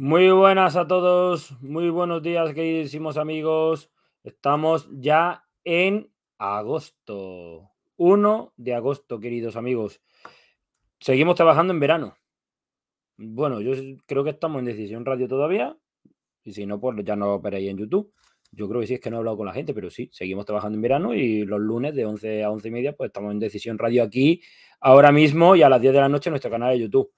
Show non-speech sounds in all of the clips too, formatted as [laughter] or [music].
Muy buenas a todos, muy buenos días queridísimos amigos. Estamos ya en agosto, 1 de agosto queridos amigos. Seguimos trabajando en verano. Bueno, yo creo que estamos en Decisión Radio todavía y si no, pues ya no veréis en YouTube. Yo creo que sí es que no he hablado con la gente, pero sí, seguimos trabajando en verano y los lunes de 11 a 11 y media pues estamos en Decisión Radio aquí ahora mismo y a las 10 de la noche en nuestro canal de YouTube.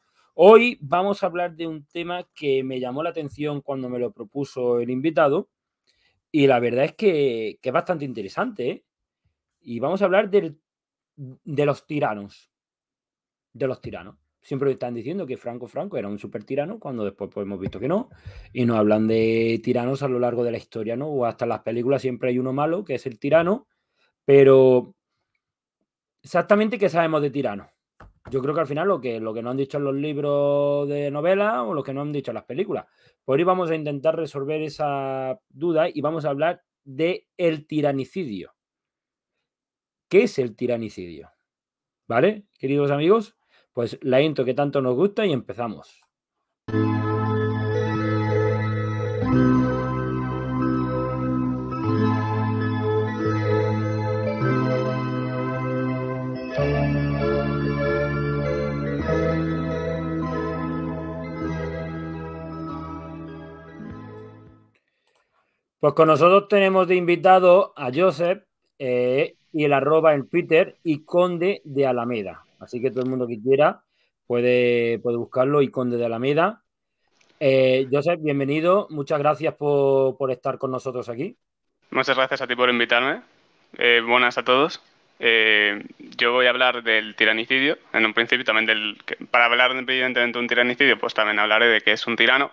Hoy vamos a hablar de un tema que me llamó la atención cuando me lo propuso el invitado y la verdad es que, es bastante interesante. ¿eh? Y vamos a hablar de los tiranos. De los tiranos. Siempre están diciendo que Franco Franco era un super tirano, cuando después pues, hemos visto que no. Y nos hablan de tiranos a lo largo de la historia, ¿no? O hasta en las películas siempre hay uno malo, que es el tirano. Pero exactamente qué sabemos de tiranos yo creo que al final lo que, lo que no han dicho en los libros de novela o lo que no han dicho en las películas. Por ahí vamos a intentar resolver esa duda y vamos a hablar de el tiranicidio. ¿Qué es el tiranicidio? ¿Vale, queridos amigos? Pues la intro que tanto nos gusta y empezamos. Pues con nosotros tenemos de invitado a Joseph eh, y el arroba en Peter y Conde de Alameda. Así que todo el mundo que quiera puede, buscarlo y Conde de Alameda. Eh, Joseph, bienvenido. Muchas gracias por, estar con nosotros aquí. Muchas gracias a ti por invitarme. Eh, buenas a todos. yo voy a hablar del tiranicidio, en un principio también del... Para hablar evidentemente de un tiranicidio, pues también hablaré de que es un tirano,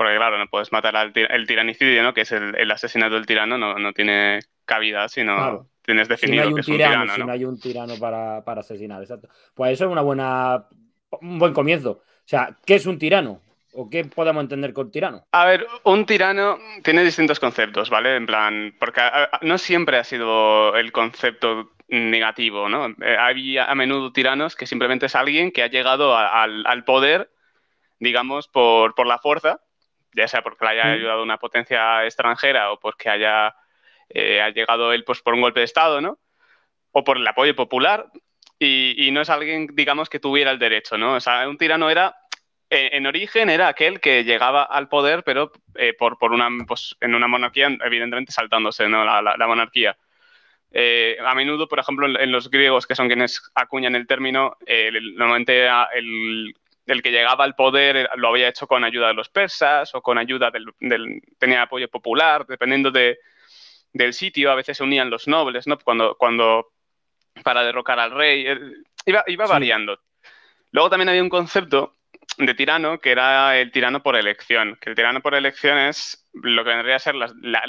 porque claro, no puedes matar al el tiranicidio, Que es el, asesinato del tirano, no, tiene cabida, sino tienes definido hay un que es tirano, ¿no? hay un tirano para, asesinar, exacto. Pues eso es una buena, un buen comienzo. O sea, ¿qué es un tirano? ¿O qué podemos entender con tirano? A ver, un tirano tiene distintos conceptos, ¿vale? En plan, porque no siempre ha sido el concepto negativo, ¿no? Eh, hay a menudo tiranos que simplemente es alguien que ha llegado al, poder, digamos, por la fuerza, ya sea porque le haya mm. ayudado una potencia extranjera o porque haya eh, ha llegado él pues, por un golpe de Estado, O por el apoyo popular, y, no es alguien, digamos, que tuviera el derecho, ¿no? O sea, un tirano era, en, origen, era aquel que llegaba al poder, pero eh, por, por, una, pues, en una monarquía, evidentemente saltándose, La, monarquía. Eh, a menudo, por ejemplo, en, los griegos, que son quienes acuñan el término, normalmente ah, el, el que llegaba al poder eh, lo había hecho con ayuda de los persas o con ayuda del, tenía apoyo popular, dependiendo del sitio, a veces se unían los nobles, ¿no? Cuando, cuando para derrocar al rey, eh, iba, variando. Luego también había un concepto de tirano que era el tirano por elección, que el tirano por elección es lo que vendría a ser la,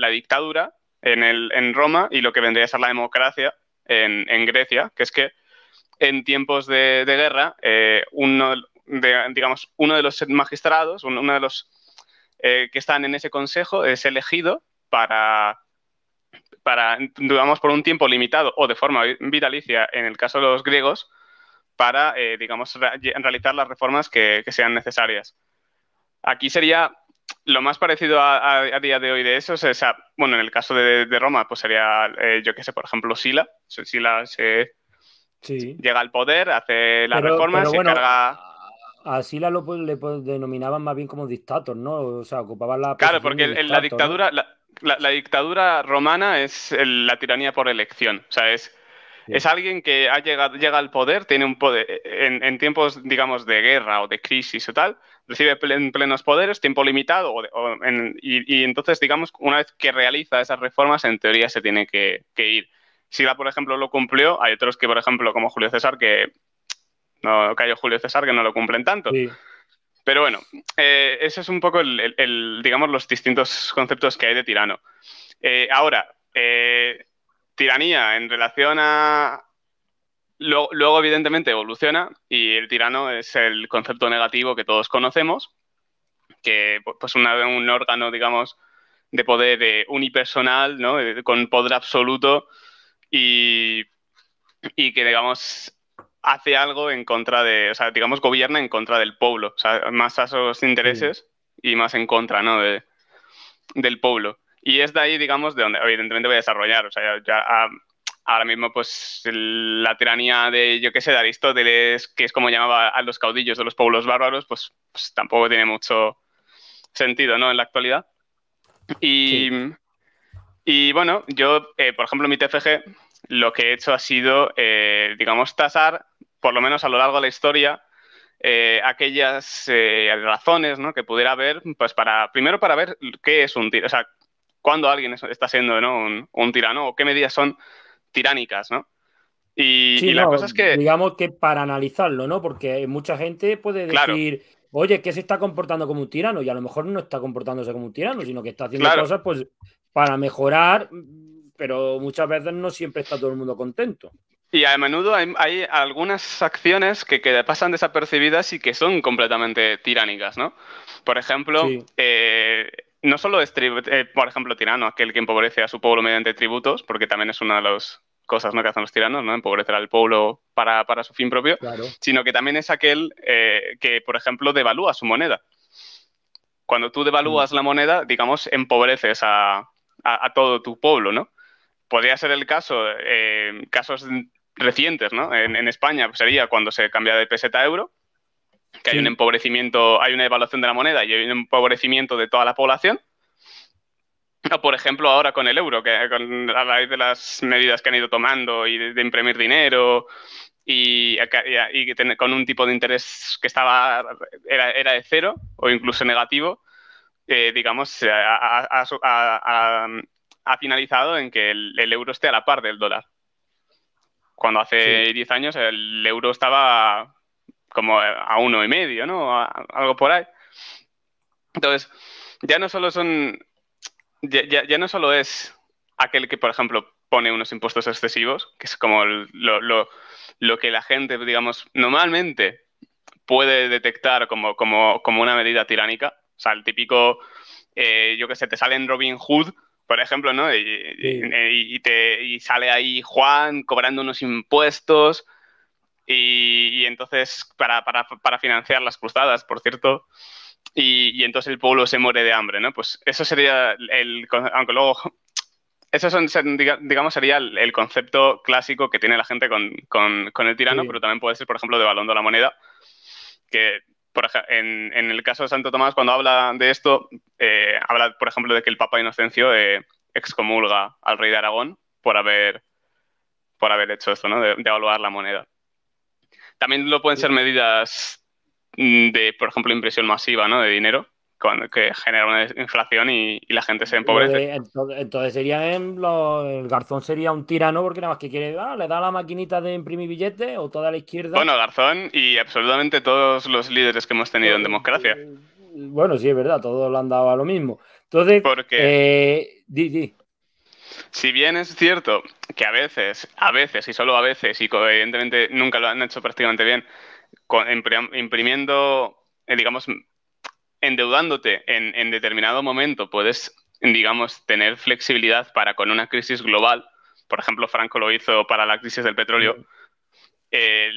dictadura en, el, en, Roma y lo que vendría a ser la democracia en, Grecia, que es que en tiempos de, guerra, eh, uno, digamos, uno de los magistrados, uno de los eh, que están en ese consejo es elegido para, para, digamos, por un tiempo limitado o de forma vitalicia, en el caso de los griegos, para, eh, digamos, realizar las reformas que, sean necesarias. Aquí sería lo más parecido a, día de hoy de eso, o bueno, en el caso de, Roma, pues sería, eh, yo qué sé, por ejemplo, Sila. Sila llega al poder, hace las reforma, reformas, se encarga a Sila lo, le denominaban más bien como dictator, ¿no? O sea, ocupaban la. Claro, porque la dictadura, la, dictadura romana es la tiranía por elección. O sea, es, alguien que ha llega al poder, tiene un poder. En, tiempos, digamos, de guerra o de crisis o tal, recibe plenos poderes, tiempo limitado, y, entonces, digamos, una vez que realiza esas reformas, en teoría se tiene que, que ir. Sila, por ejemplo, lo cumplió. Hay otros que, por ejemplo, como Julio César, que no cayó Julio César, que no lo cumplen tanto. Pero bueno, eh, ese es un poco el, digamos, los distintos conceptos que hay de tirano. Eh, ahora, eh, tiranía en relación a. Luego, evidentemente, evoluciona y el tirano es el concepto negativo que todos conocemos, que pues un órgano, digamos, de poder unipersonal, ¿no? con poder absoluto y, y que, digamos, hace algo en contra de, o sea, digamos, gobierna en contra del pueblo, o sea, más a sus intereses y más en contra, ¿no? De, del pueblo. Y es de ahí, digamos, de donde evidentemente voy a desarrollar, o sea, ya, ah, ahora mismo, pues, la tiranía de, yo qué sé, de Aristóteles, que es como llamaba a los caudillos de los pueblos bárbaros, pues, pues tampoco tiene mucho sentido, ¿no? En la actualidad. Y, y bueno, yo, eh, por ejemplo, mi TFG lo que he hecho ha sido, eh, digamos, tasar por lo menos a lo largo de la historia, eh, aquellas eh, razones que pudiera haber, pues para, primero para ver qué es un tirano, o sea, cuándo alguien está siendo un, tirano o qué medidas son tiránicas, ¿no? Y, la cosa es que... Digamos que para analizarlo, ¿no? Porque mucha gente puede decir, oye, qué se está comportando como un tirano y a lo mejor no está comportándose como un tirano, sino que está haciendo cosas pues para mejorar, pero muchas veces no siempre está todo el mundo contento. Y a menudo hay, algunas acciones que, pasan desapercibidas y que son completamente tiránicas, ¿no? Por ejemplo, eh, no solo es, eh, por ejemplo, tirano, aquel que empobrece a su pueblo mediante tributos, porque también es una de las cosas que hacen los tiranos, ¿no? Empobrecer al pueblo para, su fin propio, sino que también es aquel eh, que, por ejemplo, devalúa su moneda. Cuando tú devalúas mm. la moneda, digamos, empobreces a, a, todo tu pueblo, ¿no? Podría ser el caso, casos recientes, ¿no? En, España pues, sería cuando se cambia de peseta a euro, que hay un empobrecimiento, hay una devaluación de la moneda y hay un empobrecimiento de toda la población. O por ejemplo ahora con el euro, que a raíz de las medidas que han ido tomando y de, imprimir dinero y, con un tipo de interés que estaba era, de cero o incluso negativo, eh, digamos, ha, finalizado en que el euro esté a la par del dólar. Cuando hace 10 años el euro estaba como a uno y medio, ¿no? algo por ahí. Entonces, ya no solo son. Ya, no solo es aquel que, por ejemplo, pone unos impuestos excesivos, que es como lo, que la gente, digamos, normalmente puede detectar como, como, como una medida tiránica. O sea, el típico, eh, yo qué sé, te sale en Robin Hood por ejemplo, ¿no? Eh, y, te, y sale ahí Juan cobrando unos impuestos y, entonces para, para, para, financiar las cruzadas, por cierto. Y, entonces el pueblo se muere de hambre, ¿no? Pues eso sería el... Aunque luego... son, digamos, sería el concepto clásico que tiene la gente con, con, con el tirano, pero también puede ser, por ejemplo, de balón de la moneda, que por, en, en, el caso de Santo Tomás, cuando habla de esto, eh, habla, por ejemplo, de que el Papa Inocencio eh, excomulga al rey de Aragón por haber, por haber hecho esto, ¿no? De, de evaluar la moneda. También lo pueden ser medidas mm, de, por ejemplo, impresión masiva, ¿no? De dinero, que genera una inflación y, la gente se empobrece. Eh, entonces, sería el Garzón sería un tirano porque nada más que quiere ah, le da la maquinita de imprimir billetes o toda la izquierda. Bueno, Garzón y absolutamente todos los líderes que hemos tenido en eh, democracia. Eh, bueno, sí, es verdad, todos lo han dado a lo mismo. Entonces, porque... Si bien es cierto que a veces, a veces y solo a veces, y evidentemente nunca lo han hecho prácticamente bien, imprimiendo, digamos, endeudándote en, determinado momento puedes, digamos, tener flexibilidad para con una crisis global. Por ejemplo, Franco lo hizo para la crisis del petróleo. Eh,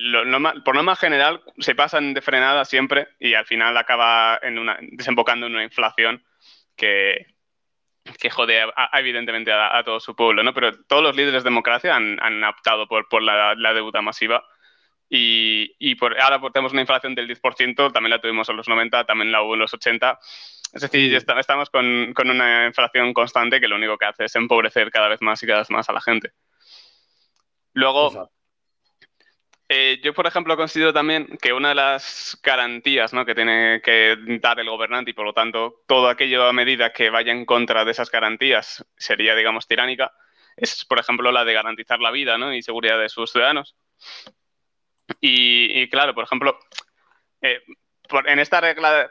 por lo más general, se pasan de frenada siempre y al final acaba en una, desembocando en una inflación que, que jode evidentemente a, todo su pueblo, ¿no? Pero todos los líderes de democracia han, optado por, por la, deuda masiva y, por, ahora tenemos una inflación del 10%, también la tuvimos en los 90, también la hubo en los 80. Es decir, estamos con, una inflación constante que lo único que hace es empobrecer cada vez más y cada vez más a la gente. Luego, eh, yo, por ejemplo, considero también que una de las garantías que tiene que dar el gobernante y, por lo tanto, todo toda a medida que vaya en contra de esas garantías sería, digamos, tiránica, es, por ejemplo, la de garantizar la vida y seguridad de sus ciudadanos. Y, claro, por ejemplo, eh, por, esta regla,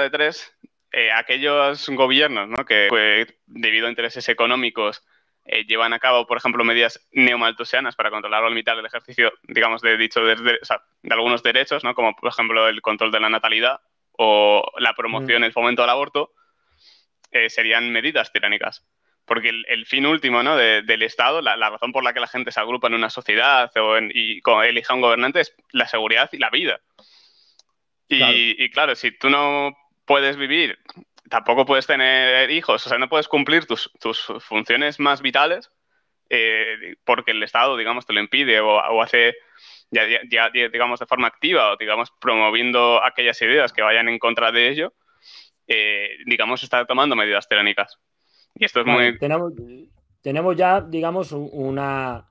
de tres, eh, aquellos gobiernos que, debido a intereses económicos, eh, llevan a cabo, por ejemplo, medidas neomaltusianas para controlar o limitar el ejercicio, digamos, de dicho algunos derechos, ¿no? como por ejemplo el control de la natalidad o la promoción, mm. el fomento del aborto, serían medidas tiránicas porque el, fin último ¿no? del Estado, la, razón por la que la gente se agrupa en una sociedad o en, y elija un gobernante es la seguridad y la vida. Y claro. si tú no puedes vivir, tampoco puedes tener hijos, o sea, no puedes cumplir tus, funciones más vitales eh, porque el Estado, digamos, te lo impide o, hace, ya, digamos, de forma activa o, digamos, promoviendo aquellas ideas que vayan en contra de ello, eh, digamos, está tomando medidas tiránicas. Tenemos, tenemos ya, digamos, una,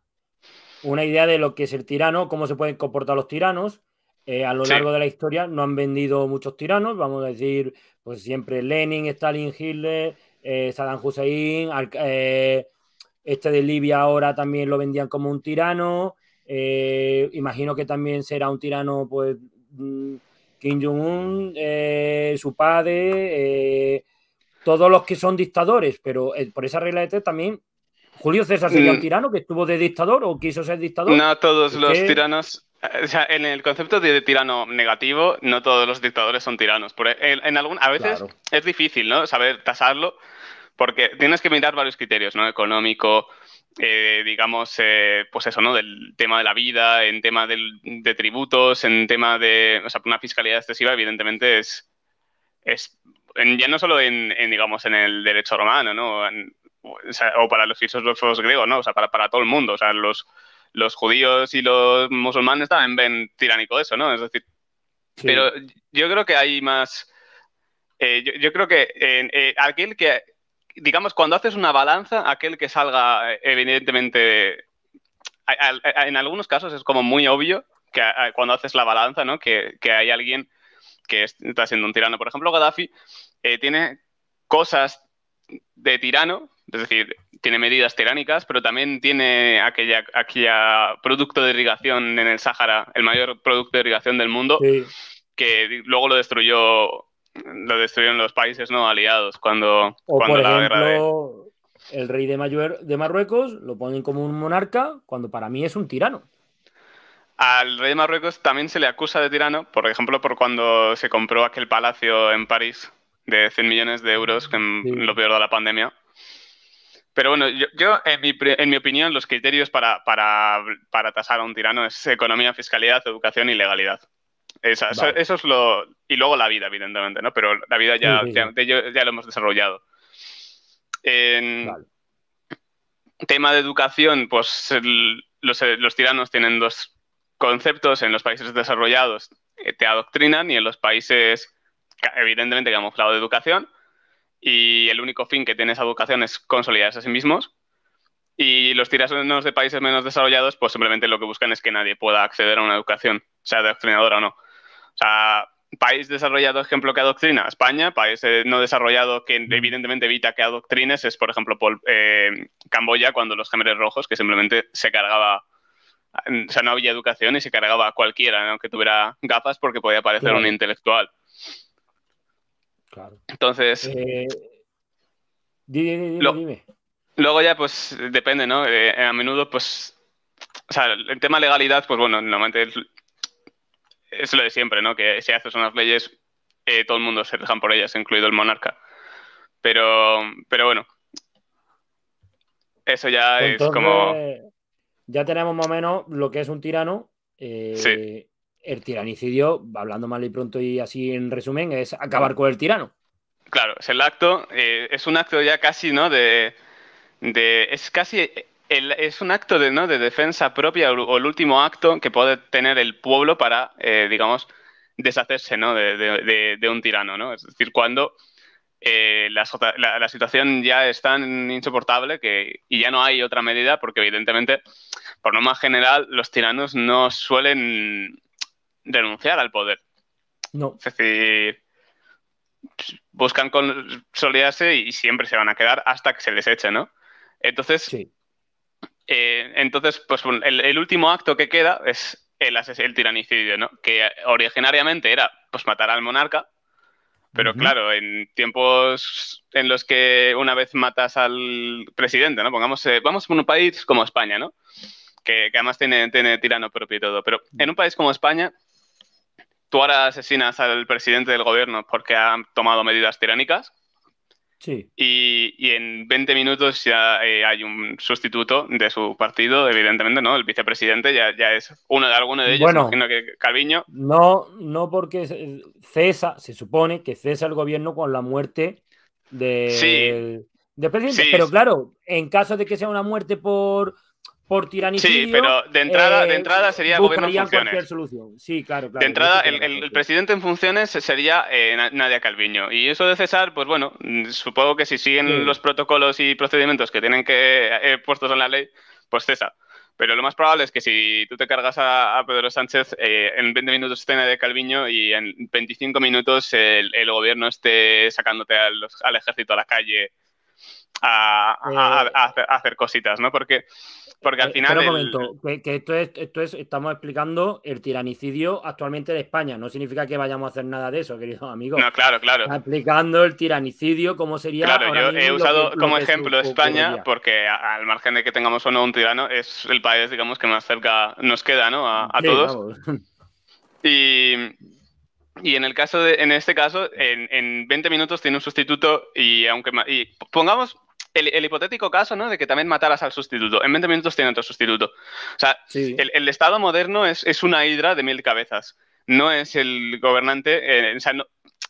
una idea de lo que es el tirano, cómo se pueden comportar los tiranos. Eh, a lo largo de la historia no han vendido muchos tiranos, vamos a decir, pues siempre Lenin, Stalin, Hitler, eh, Saddam Hussein, eh, este de Libia ahora también lo vendían como un tirano. imagino que también será un tirano, pues, mm, Kim Jong-un, su padre todos los que son dictadores, pero eh, por esa regla de tres también Julio César sería un mm. tirano que estuvo de dictador o quiso ser dictador. No todos los tiranos. Eh, o sea, en el concepto de tirano negativo, no todos los dictadores son tiranos. E, en, algún, a veces es difícil, ¿no? Saber tasarlo, porque tienes que mirar varios criterios, ¿no? Económico, eh, digamos, pues eso, ¿no? Del tema de la vida, en tema de tributos, en tema de. O sea, una fiscalidad excesiva, evidentemente, es, es ya no solo en, digamos, en el derecho romano, ¿no? o, para los filósofos griegos, ¿no? O sea, para, para todo el mundo, o sea, los, los judíos y los musulmanes también ven tiránico eso, ¿no? Es decir, pero yo creo que hay más... Eh, yo, creo que eh, aquel que, digamos, cuando haces una balanza, aquel que salga eh, evidentemente, en algunos casos es como muy obvio que cuando haces la balanza, ¿no? Que, que hay alguien que está siendo un tirano. Por ejemplo, Gaddafi eh, tiene cosas de tirano, es decir, tiene medidas tiránicas, pero también tiene aquella, aquella producto de irrigación en el Sáhara, el mayor producto de irrigación del mundo, que luego lo destruyó, lo destruyeron los países no aliados cuando, la guerra El rey de, Mayor, de Marruecos lo ponen como un monarca cuando para mí es un tirano. Al rey de Marruecos también se le acusa de tirano, por ejemplo, por cuando se compró aquel palacio en París de 100 millones de euros en lo peor de la pandemia. Pero bueno, yo, en, mi, opinión, los criterios para, para, tasar a un tirano es economía, fiscalidad, educación y legalidad. eso, es lo... Y luego la vida, evidentemente, ¿no? Pero la vida ya, ya, lo hemos desarrollado. tema de educación, pues los tiranos tienen dos conceptos en los países desarrollados eh, te adoctrinan y en los países evidentemente que hablado de educación y el único fin que tiene esa educación es consolidarse a sí mismos y los tiranos de países menos desarrollados pues simplemente lo que buscan es que nadie pueda acceder a una educación, sea adoctrinadora o no. O sea, país desarrollado, ejemplo, que adoctrina, España, país eh, no desarrollado que mm. evidentemente evita que adoctrines es, por ejemplo, eh, Camboya cuando los géneros rojos, que simplemente se cargaba o sea, no había educación y se cargaba a cualquiera, aunque tuviera gafas, porque podía parecer un intelectual. Entonces. Eh, luego ya, pues, depende, ¿no? Eh, a menudo, pues. O sea, el tema legalidad, pues bueno, normalmente es lo de siempre, ¿no? Que si haces unas leyes, eh, todo el mundo se dejan por ellas, incluido el monarca. Pero, pero bueno, eso ya es como ya tenemos más o menos lo que es un tirano. Eh, el tiranicidio, hablando mal y pronto y así en resumen, es acabar con el tirano. Claro, es el acto, eh, es un acto ya casi, ¿no? De, de es casi, es un acto de, ¿no? de defensa propia o el último acto que puede tener el pueblo para, eh, digamos, deshacerse, ¿no? De, de, de un tirano, ¿no? Es decir, cuando eh, la, situación ya es tan insoportable que y ya no hay otra medida porque evidentemente, por lo más general, los tiranos no suelen renunciar al poder. Es decir, buscan consolidarse y siempre se van a quedar hasta que se les eche, ¿no? Entonces, eh, entonces pues el, último acto que queda es el, el tiranicidio, ¿no? Que originariamente era pues matar al monarca, pero claro, en tiempos en los que una vez matas al presidente, ¿no? Pongamos, eh, vamos a un país como España, ¿no? Que, además tiene, tiene, tirano propio y todo. Pero mm. en un país como España, tú ahora asesinas al presidente del gobierno porque ha tomado medidas tiránicas y, en 20 minutos ya eh, hay un sustituto de su partido, evidentemente, ¿no? El vicepresidente ya, es uno de algunos de ellos, bueno, que Calviño. No, no porque cesa, se supone que cesa el gobierno con la muerte de, presidente, pero claro, en caso de que sea una muerte por por tiranicidio. Sí, pero de entrada, de eh, entrada sería gobierno en funciones. Sí, claro, claro. De entrada, el, presidente en funciones sería eh, Nadia Calviño. Y eso de César, pues bueno, mm, supongo que si siguen los protocolos y procedimientos que tienen que eh, puestos en la ley, pues César. Pero lo más probable es que si tú te cargas a, Pedro Sánchez, en 20 minutos esté Nadia Calviño y en 25 minutos el, gobierno esté sacándote al ejército a la calle a, eh, hacer, cositas, ¿no? Porque, porque al eh, final. Pero que, esto, es, esto estamos explicando el tiranicidio actualmente de España. No significa que vayamos a hacer nada de eso, queridos amigos. No, claro, claro. Explicando el tiranicidio, cómo sería. Claro, yo he usado como ejemplo España, porque al margen de que tengamos o no un tirano, es el país, digamos, que más cerca nos queda, ¿no? A, todos. Y, y en el caso de, en este caso, en, en, 20 minutos tiene un sustituto y aunque y pongamos el, hipotético caso, ¿no? De que también mataras al sustituto. En 20 minutos tiene otro sustituto. O sea, el, Estado moderno es, una hidra de mil cabezas. No es el gobernante. Eh,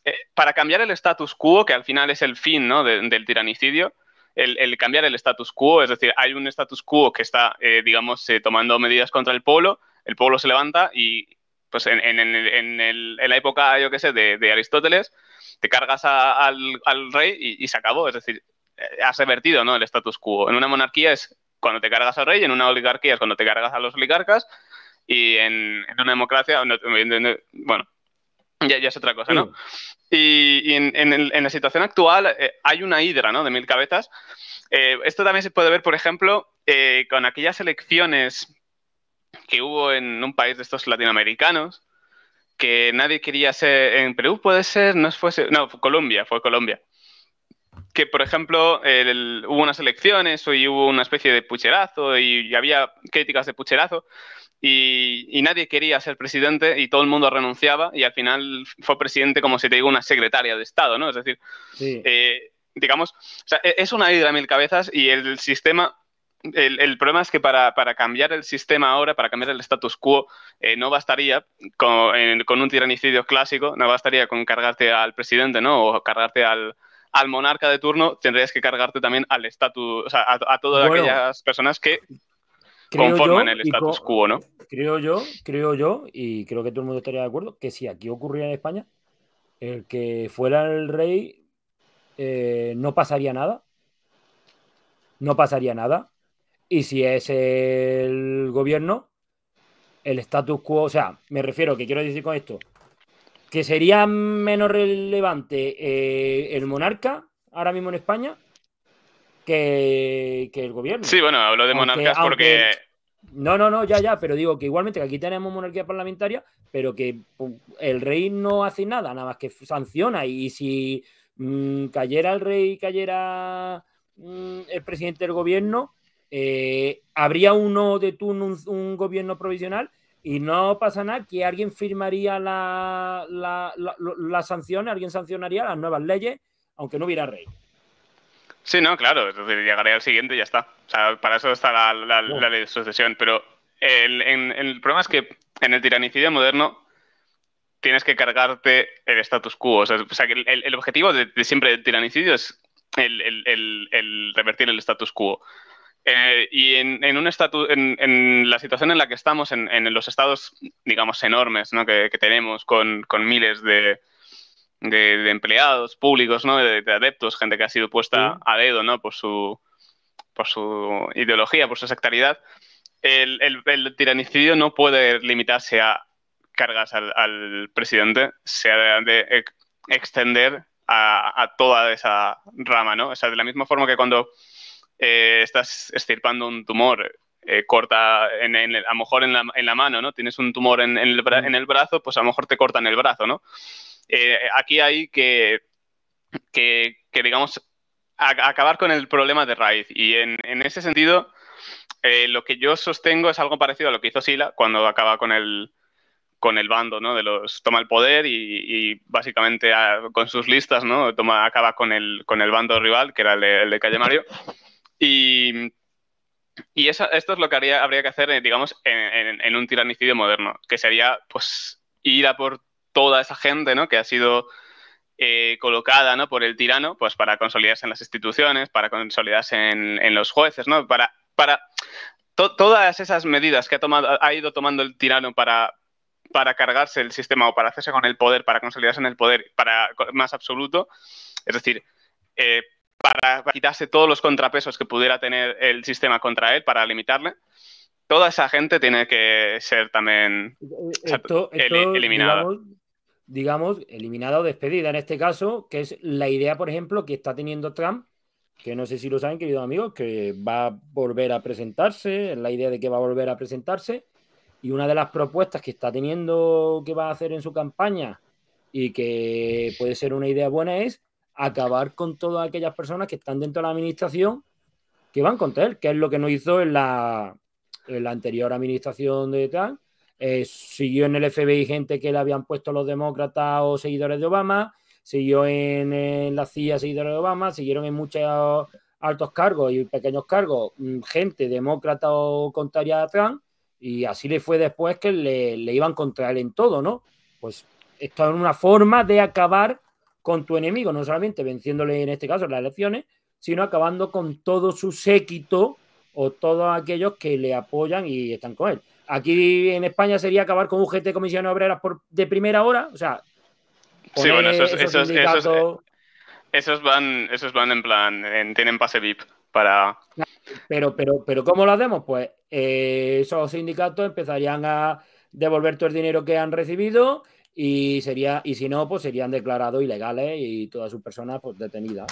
eh, para cambiar el status quo, que al final es el fin del tiranicidio, el, cambiar el status quo, es decir, hay un status quo que está, eh, digamos, tomando medidas contra el pueblo, el pueblo se levanta y, pues, en, la época, yo qué sé, de, Aristóteles, te cargas al, rey y, y, se acabó. Es decir, eh, has revertido ¿no? el status quo. En una monarquía es cuando te cargas al rey, en una oligarquía es cuando te cargas a los oligarcas y en, una democracia, bueno, ya, es otra cosa, ¿no? Y, en, la situación actual eh, hay una hidra, ¿no? De mil cabezas. Eh, esto también se puede ver, por ejemplo, con aquellas elecciones que hubo en un país de estos latinoamericanos, que nadie quería ser, en Perú puede ser, no fue no, Colombia, fue Colombia, que, por ejemplo, hubo unas elecciones y hubo una especie de pucherazo y, había críticas de pucherazo y, nadie quería ser presidente y todo el mundo renunciaba y al final fue presidente como si te digo una secretaria de Estado, ¿no? Es decir, eh, digamos, e-, es una hidra mil cabezas y el sistema el, problema es que para, para, cambiar el sistema ahora, para cambiar el status quo, eh, no bastaría con, con, un tiranicidio clásico, no bastaría con cargarte al presidente, ¿no? O cargarte al, al monarca de turno, tendrías que cargarte también al estatus, o sea, a, todas aquellas personas que conforman el status quo, ¿no? Creo yo, creo yo, y creo que todo el mundo estaría de acuerdo, que si aquí ocurriera en España, el que fuera el rey eh, no pasaría nada. No pasaría nada. Y si es el gobierno, el status quo, o sea, me refiero, que quiero decir con esto, ¿Que sería menos relevante eh, el monarca ahora mismo en España que, el gobierno? Sí, bueno, hablo de monarcas porque... No, no, no, ya, ya, pero digo que igualmente que aquí tenemos monarquía parlamentaria, pero que el rey no hace nada, nada más que sanciona. Y si mm, cayera el rey, cayera mm, el presidente del gobierno, eh, habría uno de turno, un, gobierno provisional y no pasa nada que alguien firmaría la, sanción, alguien sancionaría las nuevas leyes, aunque no hubiera rey. Sí, no, claro, llegaría al siguiente y ya está. O sea, para eso está la, ley de sucesión. Pero el, problema es que en el tiranicidio moderno tienes que cargarte el status quo. O sea, que el, objetivo de, siempre del tiranicidio es el, revertir el status quo. Eh, y en, un en, la situación en la que estamos, en, los estados, digamos, enormes que, tenemos, con, miles de, empleados públicos, de, adeptos, gente que ha sido puesta a dedo ¿no? por, su, por su ideología, por su sectaridad el, tiranicidio no puede limitarse a cargas al, presidente, se ha de, extender a, toda esa rama. ¿no? O sea, de la misma forma que cuando eh, estás estirpando un tumor, eh, corta en, a lo mejor en la, mano, ¿no? Tienes un tumor mm. en, el brazo, pues a lo mejor te cortan el brazo, ¿no? Eh, aquí hay que, que, digamos, acabar con el problema de raíz. Y en, ese sentido, lo que yo sostengo es algo parecido a lo que hizo Sila cuando acaba con el, con el bando, ¿no? De los toma el poder y, básicamente ah, con sus listas, ¿no? Toma, acaba con el, con el bando rival, que era el de Calle Mario. Y, y eso, esto es lo que habría que hacer, eh, digamos, en, un tiranicidio moderno, que sería pues ir a por toda esa gente ¿no? que ha sido eh, colocada ¿no? por el tirano pues para consolidarse en las instituciones, para consolidarse en, los jueces, ¿no? para, para todas esas medidas que ha, tomado, ido tomando el tirano para, para cargarse el sistema o para hacerse con el poder, para consolidarse en el poder para más absoluto. Es decir, eh, para quitarse todos los contrapesos que pudiera tener el sistema contra él, para limitarle. Toda esa gente tiene que ser también eliminada. Digamos, digamos, eliminada o despedida en este caso, que es la idea, por ejemplo, que está teniendo Trump que no sé si lo saben, queridos amigos, que va a volver a presentarse, la idea de que va a volver a presentarse, y una de las propuestas que está teniendo que va a hacer en su campaña y que puede ser una idea buena es acabar con todas aquellas personas que están dentro de la administración que van contra él, que es lo que no hizo en la, anterior administración de Trump. Eh, siguió en el FBI gente que le habían puesto los demócratas o seguidores de Obama, siguió en, la CIA seguidores de Obama, siguieron en muchos altos cargos y pequeños cargos mm, gente demócrata o contraria a Trump, y así le fue después que le, iban contra él en todo, ¿no? Pues esto es una forma de acabar con tu enemigo, no solamente venciéndole en este caso las elecciones, sino acabando con todo su séquito o todos aquellos que le apoyan y están con él. Aquí en España sería acabar con un de Comisión Obreras por, de primera hora, o sea... Eh, esos, van, esos van en plan, tienen pase VIP para... Pero, pero, pero ¿cómo lo hacemos? Pues eh, esos sindicatos empezarían a devolver todo el dinero que han recibido y sería y si no pues serían declarados ilegales y todas sus personas pues detenidas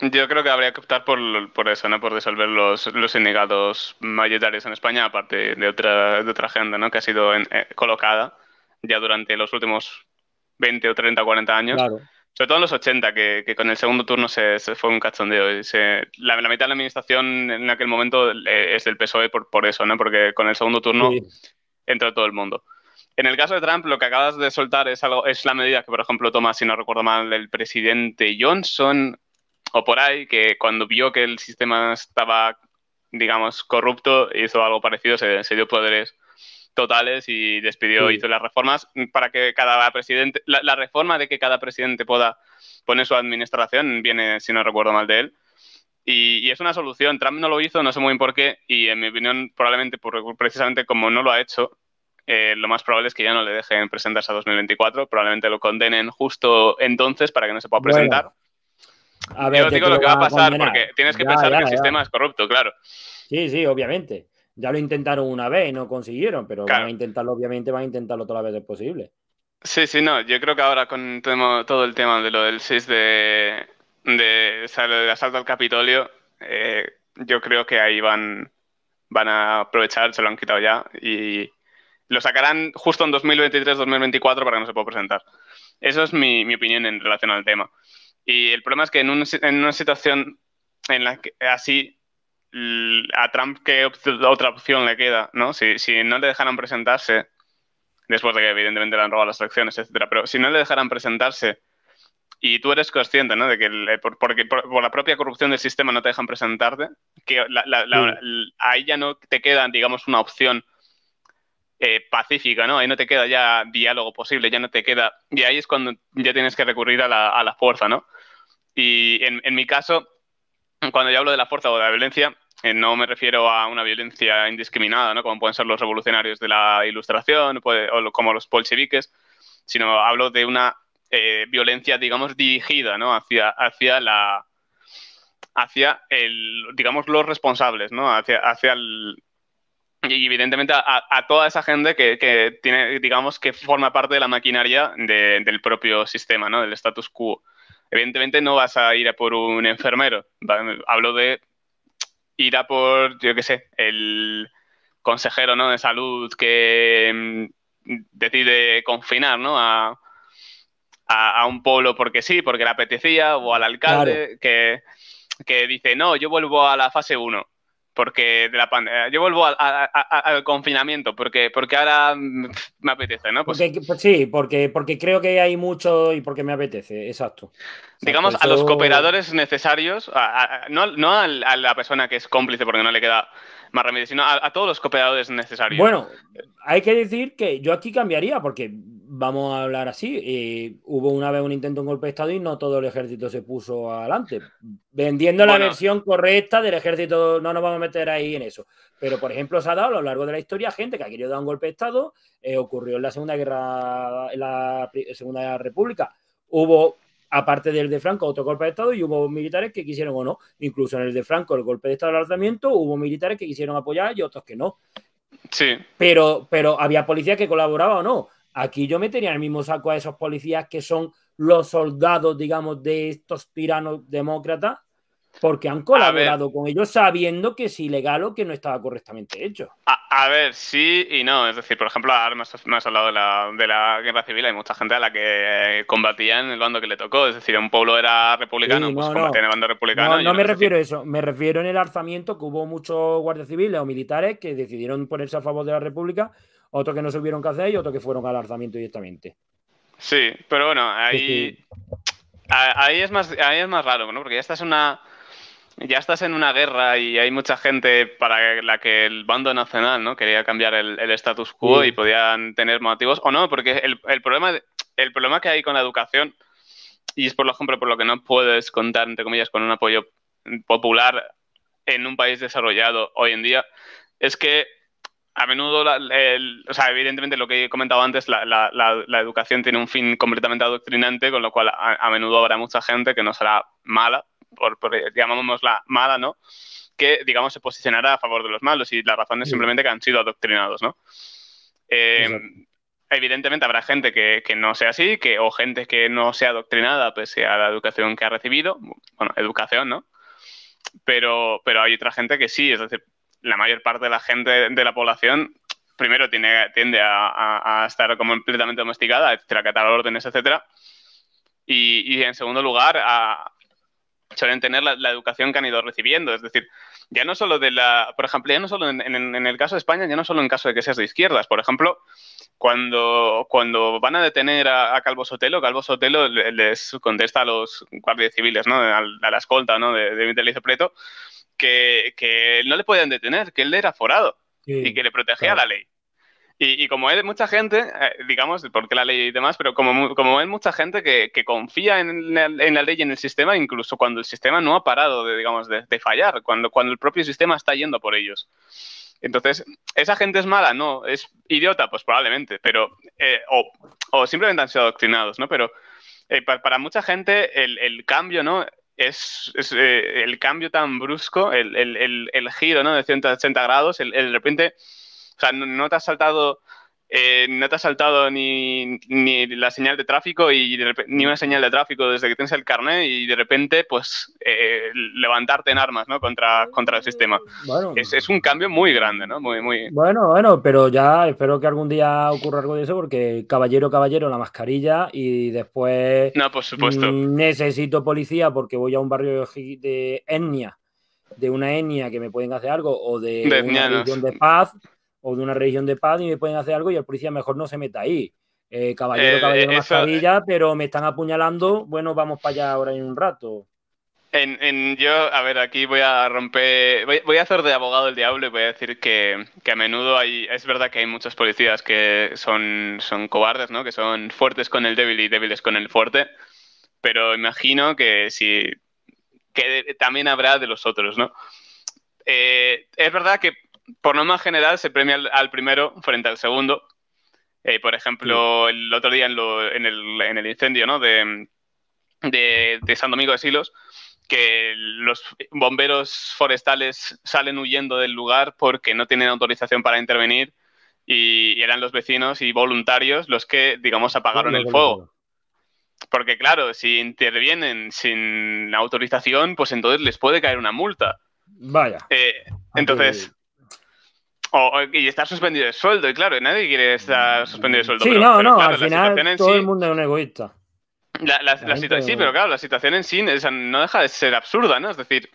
yo creo que habría que optar por, eso, ¿no? Por disolver los, los sindicatos mayoritarios en España, aparte de otra, de otra agenda, ¿no? Que ha sido eh, colocada ya durante los últimos 20 o 30 o 40 años. Sobre todo en los 80, que, con el segundo turno se, fue un cachondeo. se, la, mitad de la administración en aquel momento eh, es del PSOE por, eso, ¿no? Porque con el segundo turno entró todo el mundo. En el caso de Trump, lo que acabas de soltar es, algo, es la medida que, por ejemplo, toma, si no recuerdo mal, el presidente Johnson o por ahí, que cuando vio que el sistema estaba, digamos, corrupto, hizo algo parecido, se, dio poderes totales y despidió, hizo las reformas para que cada presidente, la, reforma de que cada presidente pueda poner su administración viene, si no recuerdo mal, de él. Y, es una solución. Trump no lo hizo, no sé muy bien por qué, y en mi opinión, probablemente por, precisamente como no lo ha hecho, eh, lo más probable es que ya no le dejen presentarse a 2024, probablemente lo condenen justo entonces para que no se pueda presentar. a ver, Yo digo lo que va a pasar porque tienes que pensar que el sistema es corrupto, claro. Sí, sí, obviamente. Ya lo intentaron una vez y no consiguieron, pero van a intentarlo, obviamente, van a intentarlo todas vez veces posible. Sí, sí, no. Yo creo que ahora con todo el tema de lo del 6 de, de, asalto al Capitolio, eh, yo creo que ahí van, van a aprovechar, se lo han quitado ya y lo sacarán justo en 2023-2024 para que no se pueda presentar. Esa es mi, opinión en relación al tema. Y el problema es que en, una situación en la que así a Trump qué otra opción le queda, ¿no? Si, no le dejaran presentarse, después de que evidentemente le han robado las elecciones, etcétera, pero si no le dejaran presentarse y tú eres consciente, ¿no? De que eh, por, la propia corrupción del sistema no te dejan presentarte, que la, ahí ya no te queda, digamos, una opción eh, pacífica, ¿no? Ahí no te queda ya diálogo posible, ya no te queda... Y ahí es cuando ya tienes que recurrir a la, fuerza, ¿no? Y en, mi caso, cuando yo hablo de la fuerza o de la violencia, eh, no me refiero a una violencia indiscriminada, ¿no? como pueden ser los revolucionarios de la Ilustración o como los bolcheviques, sino hablo de una eh, violencia, digamos, dirigida ¿no? hacia, hacia, la, hacia el, digamos, los responsables, ¿no? hacia, hacia el, y evidentemente a, toda esa gente que, tiene, digamos, que forma parte de la maquinaria del propio sistema, ¿no? Del status quo. Evidentemente no vas a ir a por un enfermero. Hablo de ir a por, yo qué sé, el consejero ¿no? de salud que mm, decide confinar, A, un pueblo porque sí, porque le apetecía, o al alcalde que, que dice, no, yo vuelvo a la fase 1 porque de la pandemia. Eh, yo vuelvo al confinamiento porque, porque ahora mm, [laughs] me apetece, ¿no? Pues, pues, sí, porque, porque creo que hay mucho y porque me apetece, exacto. digamos, a los cooperadores necesarios, no, no a la persona que es cómplice porque no le queda más remedio, sino a, todos los cooperadores necesarios. Bueno, hay que decir que yo aquí cambiaría porque vamos a hablar así. hubo una vez un intento de un golpe de Estado y no todo el ejército se puso adelante. Vendiendo la versión correcta del ejército, no nos vamos a meter ahí en eso. Pero, por ejemplo, se ha dado a lo largo de la historia gente que ha querido dar un golpe de Estado. Eh, ocurrió en la Segunda Guerra, en la Segunda República. Hubo, aparte del de Franco, otro golpe de Estado y hubo militares que quisieron o no. Incluso en el de Franco, el golpe de Estado del alzamiento, hubo militares que quisieron apoyar y otros que no. Sí. Pero, pero había policía que colaboraba o no Aquí yo metería en el mismo saco a esos policías que son los soldados, digamos, de estos tiranos demócratas, porque han colaborado con ellos sabiendo que es ilegal o que no estaba correctamente hecho. A, ver, sí y no. Es decir, por ejemplo, ahora me has, hablado de la, guerra civil. Hay mucha gente a la que combatía en el bando que le tocó. Es decir, un pueblo era republicano, pues el bando republicano. No, no me refiero a eso. Me refiero en el alzamiento que hubo muchos guardias civiles o militares que decidieron ponerse a favor de la república otro que no se que hacer y otro que fueron al alzamiento directamente. Sí, pero bueno, ahí, ahí, es, más, es más raro, ¿no? Porque ya estás en una, ya estás en una guerra y hay mucha gente para la que el bando nacional ¿no? quería cambiar el, status quo y podían tener motivos o no, porque el, problema, el problema que hay con la educación, y es por ejemplo por lo que no puedes contar, entre comillas, con un apoyo popular en un país desarrollado hoy en día, es que a menudo, o sea, evidentemente lo que he comentado antes, la, educación tiene un fin completamente adoctrinante, con lo cual a, menudo habrá mucha gente que no será mala, por, por, mala, ¿no? Que, digamos, se posicionará a favor de los malos y la razón es simplemente que han sido adoctrinados, ¿no? Eh, evidentemente habrá gente que, no sea así, que, o gente que no sea adoctrinada pese a la educación que ha recibido, bueno, educación, ¿no? Pero, pero hay otra gente que sí, es decir, la mayor parte de la gente de la población primero tiende a, estar completamente domesticada, etcétera, catar órdenes, etcétera. Y, en segundo lugar, a, suelen tener la, educación que han ido recibiendo. Es decir, ya no solo de la, por ejemplo, ya no solo en, el caso de España, ya no solo en caso de que seas de izquierdas, por ejemplo, cuando, cuando van a detener a, Calvo Sotelo, Calvo Sotelo les contesta a los guardias civiles, ¿no? a, la escolta ¿no? de, de Preto, que, no le podían detener, que él era forado y que le protegía la ley. Y, y, como hay mucha gente, eh, digamos, porque la ley y demás, pero como, como hay mucha gente que, confía en la, ley y en el sistema, incluso cuando el sistema no ha parado, de, digamos, de, fallar, cuando, cuando el propio sistema está yendo por ellos. Entonces, ¿esa gente es mala? No. ¿Es idiota? Pues probablemente, pero... Eh, o, simplemente han sido adoctrinados, ¿no? Pero eh, para, mucha gente el, el, cambio, ¿no? es, eh, el cambio tan brusco, el, el, el, giro ¿no? de 180 grados, el, de repente, o sea, no, no te has saltado eh, no te ha saltado ni, la señal de tráfico y ni una señal de tráfico desde que tienes el carnet y de repente pues eh, levantarte en armas contra, contra el sistema. Bueno. Es, un cambio muy grande, ¿no? Muy, muy... Bueno, bueno, pero ya espero que algún día ocurra algo de eso porque caballero, caballero, la mascarilla y después... No, por supuesto. Mm, necesito policía porque voy a un barrio de etnia, de una etnia que me pueden hacer algo o de, de de paz o de una religión de paz y me pueden hacer algo y el policía mejor no se meta ahí. Eh, caballero, eh, caballero, más mascarilla, pero me están apuñalando, bueno, vamos para allá ahora en un rato. En, yo, a ver, aquí voy a romper, voy, a hacer de abogado el diablo y voy a decir que, a menudo hay, es verdad que hay muchos policías que son, son cobardes, ¿no? Que son fuertes con el débil y débiles con el fuerte, pero imagino que si, que también habrá de los otros, ¿no? Eh, es verdad que por norma general se premia al, primero frente al segundo. Eh, por ejemplo, mm. el otro día en, el, incendio de, San Domingo de Silos, que los bomberos forestales salen huyendo del lugar porque no tienen autorización para intervenir y, eran los vecinos y voluntarios los que, digamos, apagaron el fuego. Porque claro, si intervienen sin autorización, pues entonces les puede caer una multa. Vaya. Eh, ah, entonces, y estar suspendido de sueldo, y claro, nadie quiere estar suspendido de sueldo. Sí, no, no, al final todo el mundo es un egoísta. La, la, Sí, pero claro, la situación en sí no deja de ser absurda, ¿no? Es decir,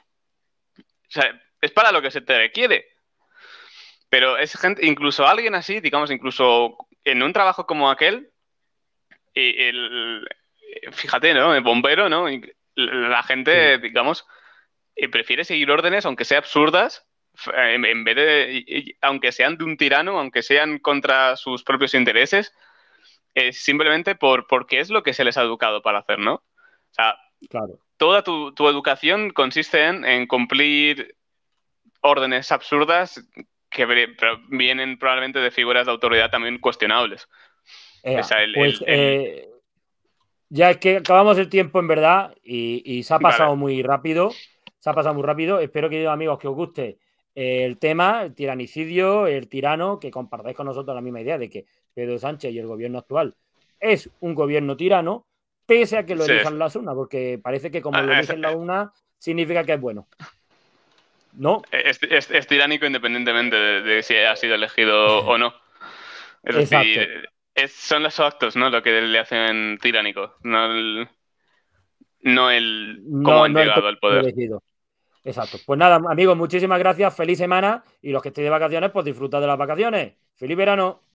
es para lo que se te requiere. Pero es gente, incluso alguien así, digamos, incluso en un trabajo como aquel, fíjate, ¿no? El bombero, ¿no? La gente, digamos, eh, prefiere seguir órdenes, aunque sean absurdas, eh, en, vez aunque sean de un tirano, aunque sean contra sus propios intereses, es simplemente por, porque es lo que se les ha educado para hacer, ¿no? O sea, claro. toda tu, educación consiste en, cumplir órdenes absurdas que vienen probablemente de figuras de autoridad también cuestionables. Pues, eh, ya es que acabamos el tiempo en verdad y, se ha pasado muy rápido. Se ha pasado muy rápido. Espero, queridos amigos, que os guste el tema, el tiranicidio, el tirano, que compartáis con nosotros la misma idea de que Pedro Sánchez y el gobierno actual es un gobierno tirano, pese a que lo elijan las una, porque parece que como ah, lo eligen las eh una significa que es bueno. ¿No? Es, tiránico independientemente de, si ha sido elegido o no. Es decir, son los actos, ¿no? Lo que le hacen tiránico, no el, no el cómo han llegado al poder. Exacto. Pues nada, amigos, muchísimas gracias. Feliz semana. Y los que estéis de vacaciones, pues disfrutad de las vacaciones. Feliz verano.